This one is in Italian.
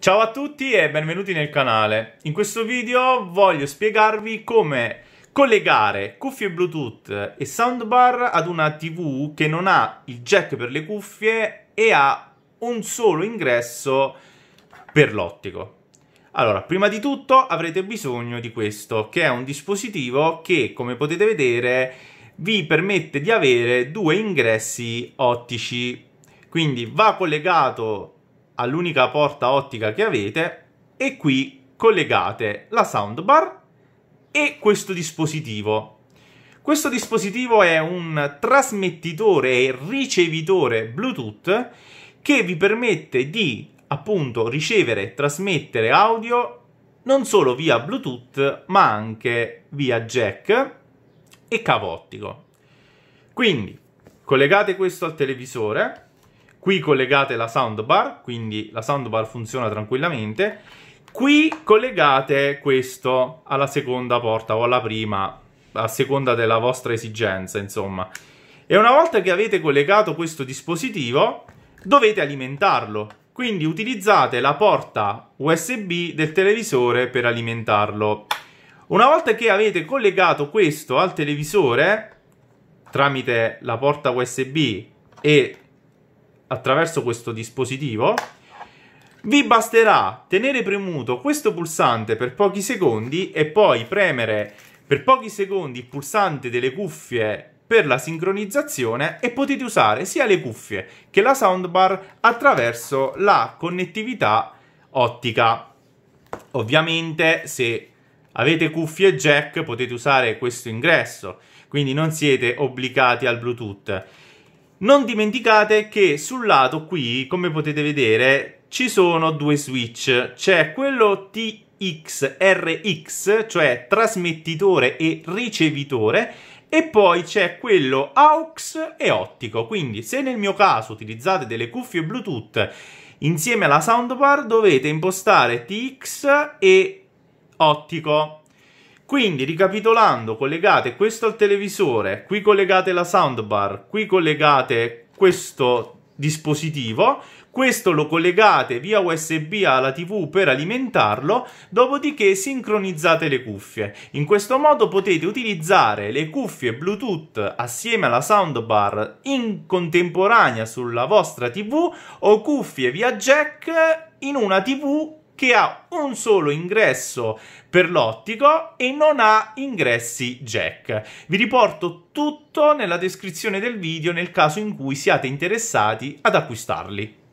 Ciao a tutti e benvenuti nel canale. In questo video voglio spiegarvi come collegare cuffie Bluetooth e soundbar ad una TV che non ha il jack per le cuffie e ha un solo ingresso per l'ottico. Allora, prima di tutto avrete bisogno di questo, che è un dispositivo che, come potete vedere, vi permette di avere due ingressi ottici. Quindi va collegato all'unica porta ottica che avete e qui collegate la soundbar e questo dispositivo. Questo dispositivo è un trasmettitore e ricevitore Bluetooth che vi permette di appunto ricevere e trasmettere audio non solo via Bluetooth ma anche via jack e cavo ottico. Quindi collegate questo al televisore Qui collegate la soundbar, quindi la soundbar funziona tranquillamente. Qui collegate questo alla seconda porta o alla prima, a seconda della vostra esigenza, insomma. E una volta che avete collegato questo dispositivo, dovete alimentarlo. Quindi utilizzate la porta USB del televisore per alimentarlo. Una volta che avete collegato questo al televisore tramite la porta USB e attraverso questo dispositivo, vi basterà tenere premuto questo pulsante per pochi secondi e poi premere per pochi secondi il pulsante delle cuffie per la sincronizzazione e potete usare sia le cuffie che la soundbar attraverso la connettività ottica. Ovviamente se avete cuffie jack potete usare questo ingresso, quindi non siete obbligati al Bluetooth. Non dimenticate che sul lato qui, come potete vedere, ci sono due switch. C'è quello TXRX, cioè trasmettitore e ricevitore, e poi c'è quello AUX e ottico. Quindi se nel mio caso utilizzate delle cuffie Bluetooth insieme alla soundbar dovete impostare TX e ottico quindi, ricapitolando, collegate questo al televisore, qui collegate la soundbar, qui collegate questo dispositivo, questo lo collegate via USB alla TV per alimentarlo, dopodiché sincronizzate le cuffie. In questo modo potete utilizzare le cuffie Bluetooth assieme alla soundbar in contemporanea sulla vostra TV o cuffie via jack in una TV che ha un solo ingresso per l'ottico e non ha ingressi jack. Vi riporto tutto nella descrizione del video nel caso in cui siate interessati ad acquistarli.